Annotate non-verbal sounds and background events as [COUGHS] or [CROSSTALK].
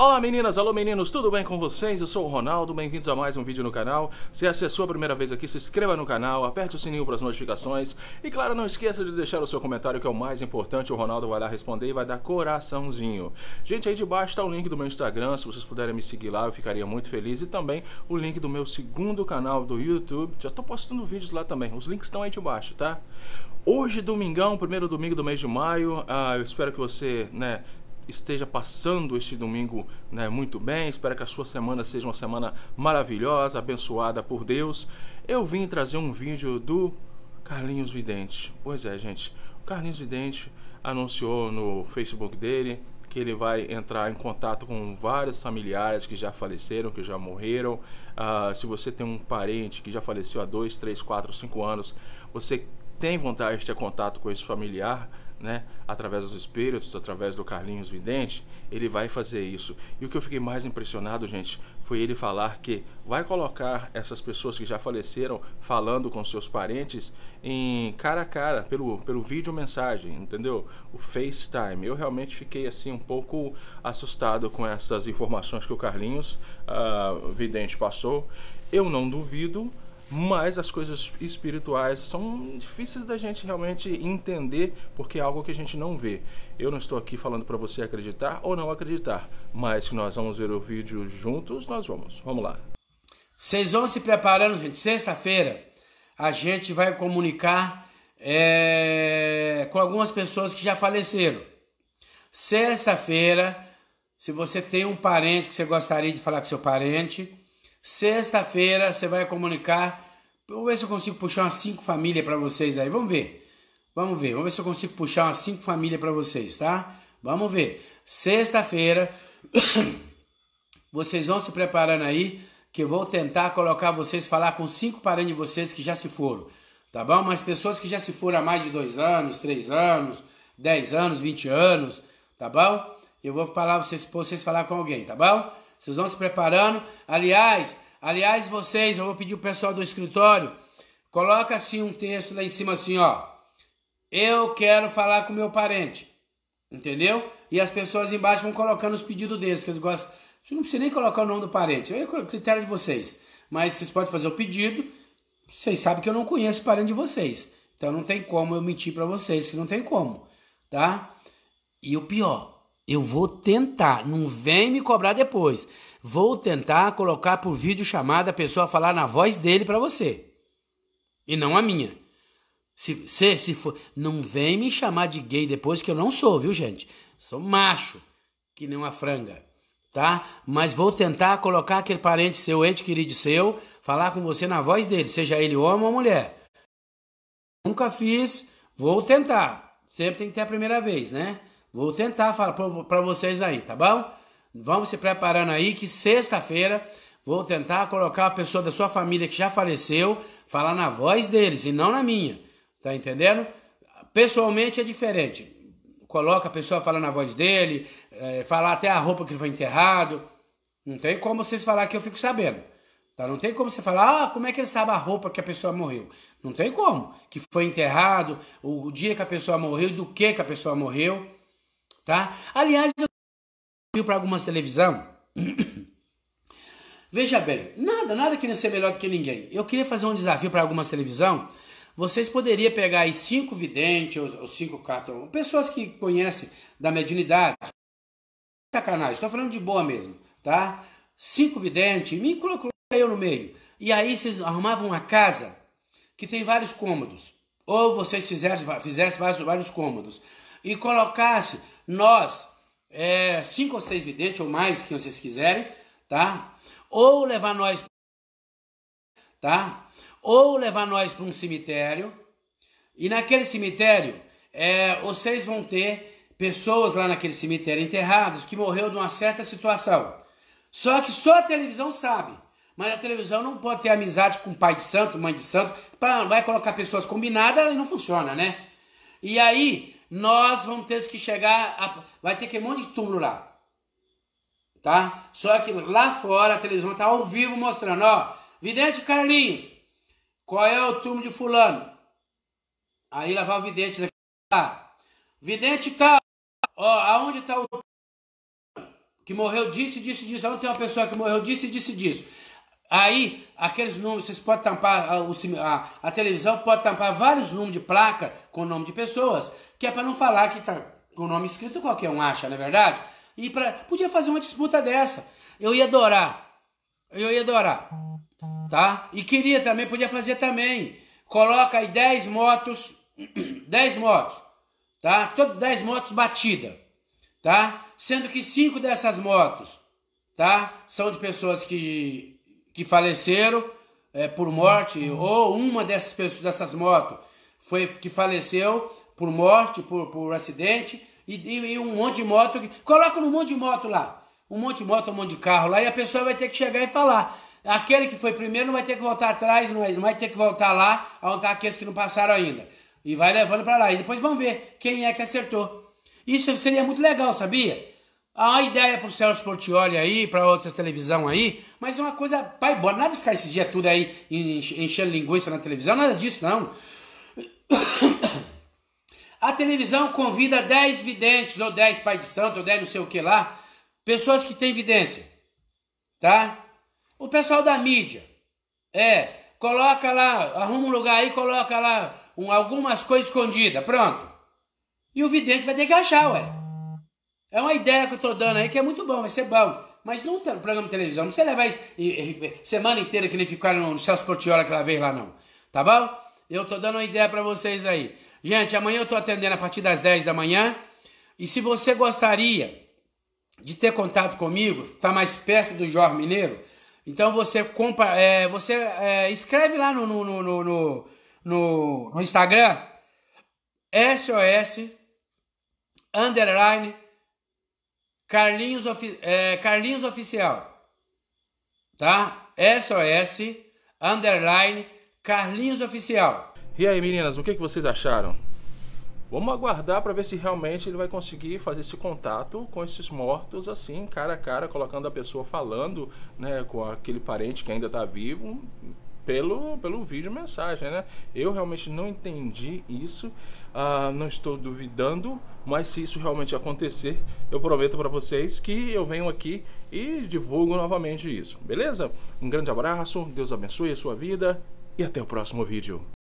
Olá meninas, alô meninos, tudo bem com vocês? Eu sou o Ronaldo, bem-vindos a mais um vídeo no canal. Se essa é a sua primeira vez aqui, se inscreva no canal, aperte o sininho para as notificações e claro, não esqueça de deixar o seu comentário que é o mais importante, o Ronaldo vai lá responder e vai dar coraçãozinho. Gente, aí debaixo está o link do meu Instagram, se vocês puderem me seguir lá eu ficaria muito feliz e também o link do meu segundo canal do YouTube, já estou postando vídeos lá também, os links estão aí debaixo, tá? Hoje, domingão, primeiro domingo do mês de maio, ah, eu espero que você, né, esteja passando este domingo né, muito bem. Espero que a sua semana seja uma semana maravilhosa, abençoada por Deus. Eu vim trazer um vídeo do Carlinhos Vidente. Pois é, gente. O Carlinhos Vidente anunciou no Facebook dele que ele vai entrar em contato com vários familiares que já faleceram, que já morreram. Uh, se você tem um parente que já faleceu há 2, 3, 4, 5 anos, você tem vontade de ter contato com esse familiar, né, através dos espíritos, através do Carlinhos Vidente, ele vai fazer isso. E o que eu fiquei mais impressionado, gente, foi ele falar que vai colocar essas pessoas que já faleceram falando com seus parentes em cara a cara, pelo, pelo vídeo mensagem, entendeu? O FaceTime. Eu realmente fiquei assim um pouco assustado com essas informações que o Carlinhos uh, Vidente passou. Eu não duvido mas as coisas espirituais são difíceis da gente realmente entender porque é algo que a gente não vê. Eu não estou aqui falando para você acreditar ou não acreditar, mas se nós vamos ver o vídeo juntos, nós vamos. Vamos lá. Vocês vão se preparando, gente. Sexta-feira a gente vai comunicar é, com algumas pessoas que já faleceram. Sexta-feira, se você tem um parente que você gostaria de falar com seu parente, Sexta-feira você vai comunicar. Vou ver se eu consigo puxar umas cinco famílias para vocês aí. Vamos ver. Vamos ver. Vamos ver se eu consigo puxar umas cinco famílias para vocês, tá? Vamos ver. Sexta-feira [COUGHS] vocês vão se preparando aí que eu vou tentar colocar vocês falar com cinco parentes de vocês que já se foram, tá bom? Mas pessoas que já se foram há mais de dois anos, três anos, dez anos, vinte anos, tá bom? Eu vou falar vocês, vocês falar com alguém, tá bom? Vocês vão se preparando. Aliás, aliás, vocês, eu vou pedir o pessoal do escritório, coloca assim um texto lá em cima assim, ó. Eu quero falar com meu parente. Entendeu? E as pessoas embaixo vão colocando os pedidos deles, que eles gostam. Você não precisa nem colocar o nome do parente, é o critério de vocês. Mas vocês podem fazer o pedido. Vocês sabem que eu não conheço o parente de vocês. Então não tem como eu mentir para vocês, que não tem como, tá? E o pior, eu vou tentar, não vem me cobrar depois. Vou tentar colocar por vídeo chamada a pessoa falar na voz dele para você. E não a minha. Se, se, se for, não vem me chamar de gay depois que eu não sou, viu, gente? Sou macho, que nem uma franga, tá? Mas vou tentar colocar aquele parente seu, ente querido seu, falar com você na voz dele, seja ele homem ou mulher. Nunca fiz, vou tentar. Sempre tem que ter a primeira vez, né? Vou tentar falar para vocês aí, tá bom? Vamos se preparando aí que sexta-feira vou tentar colocar a pessoa da sua família que já faleceu, falar na voz deles e não na minha. Tá entendendo? Pessoalmente é diferente. Coloca a pessoa falando na voz dele, é, falar até a roupa que ele foi enterrado. Não tem como vocês falar que eu fico sabendo. Tá? Não tem como você falar, ah, como é que ele sabe a roupa que a pessoa morreu? Não tem como. Que foi enterrado, o, o dia que a pessoa morreu, do que que a pessoa morreu tá? Aliás, eu fui para algumas televisão. [COUGHS] Veja bem, nada, nada não ser melhor do que ninguém. Eu queria fazer um desafio para algumas televisão. Vocês poderiam pegar aí cinco videntes ou, ou cinco cartões, pessoas que conhecem da mediunidade. Sacanagem, estou falando de boa mesmo, tá? Cinco videntes, me colocou eu no meio. E aí vocês arrumavam uma casa que tem vários cômodos. Ou vocês fizessem, fizessem vários, vários cômodos e colocasse nós, é, cinco ou seis videntes ou mais, que vocês quiserem, tá? Ou levar nós, tá? Ou levar nós para um cemitério, e naquele cemitério, é, vocês vão ter pessoas lá naquele cemitério enterradas que morreu de uma certa situação. Só que só a televisão sabe. Mas a televisão não pode ter amizade com pai de santo, mãe de santo, pra, vai colocar pessoas combinadas e não funciona, né? E aí, nós vamos ter que chegar. A, vai ter que um monte de túmulo lá. Tá? Só que lá fora a televisão tá ao vivo mostrando, ó. Vidente Carlinhos, qual é o túmulo de fulano? Aí lá vai o vidente daqui né? lá. Tá. Vidente tá, ó, aonde tá o que morreu disso, disso, disso. Aonde tem uma pessoa que morreu disso, disso, disso. Aí, aqueles números, vocês podem tampar, a, ah, a, ah, a televisão pode tampar vários números de placa com o nome de pessoas, que é para não falar que tá com o nome escrito qualquer um acha, não é verdade? E pra, podia fazer uma disputa dessa. Eu ia adorar. Eu ia adorar. Tá? E queria também, podia fazer também. Coloca aí 10 motos, 10 [CLEARS THROAT] motos, tá? Todas 10 motos batida, tá? Sendo que 5 dessas motos, tá? São de pessoas que que faleceram é, por morte, ou uma dessas pessoas, dessas motos, foi que faleceu por morte, por, por acidente, e, e, e um monte de moto. Que, coloca um monte de moto lá. Um monte de moto, um monte de carro lá, e a pessoa vai ter que chegar e falar. Aquele que foi primeiro não vai ter que voltar atrás, não vai, não vai ter que voltar lá, onde está aqueles que não passaram ainda. E vai levando para lá. E depois vão ver quem é que acertou. Isso seria muito legal, sabia? a ideia é pro Celso Portioli aí, para outras televisão aí, mas é uma coisa, pai boa nada ficar esse dia tudo aí enchendo linguiça na televisão, nada disso não. [COUGHS] A televisão convida 10 videntes, ou 10 pai de santo, ou 10 não sei o que lá, pessoas que têm vidência, tá? O pessoal da mídia, é, coloca lá, arruma um lugar aí, coloca lá um, algumas coisas escondidas, pronto. E o vidente vai ter que achar, ué. É uma ideia que eu estou dando aí que é muito bom, vai ser bom. Mas não tá no programa de televisão. Não precisa levar semana inteira que nem ficaram no Celso Portiola aquela vez lá, não. Tá bom? Eu estou dando uma ideia para vocês aí. Gente, amanhã eu estou atendendo a partir das 10 da manhã. E se você gostaria de ter contato comigo, está mais perto do Jorge Mineiro, então você compra, é, você é, escreve lá no, no, no, no, no Instagram, SOS underline Carlinhos, Ofi é, Carlinhos Oficial, tá? SOS, underline, Carlinhos Oficial. E aí, meninas, o que, que vocês acharam? Vamos aguardar para ver se realmente ele vai conseguir fazer esse contato com esses mortos, assim, cara a cara, colocando a pessoa falando né, com aquele parente que ainda está vivo pelo, pelo vídeo mensagem, né? Eu realmente não entendi isso, ah, não estou duvidando, mas se isso realmente acontecer, eu prometo para vocês que eu venho aqui e divulgo novamente isso, beleza? Um grande abraço, Deus abençoe a sua vida e até o próximo vídeo.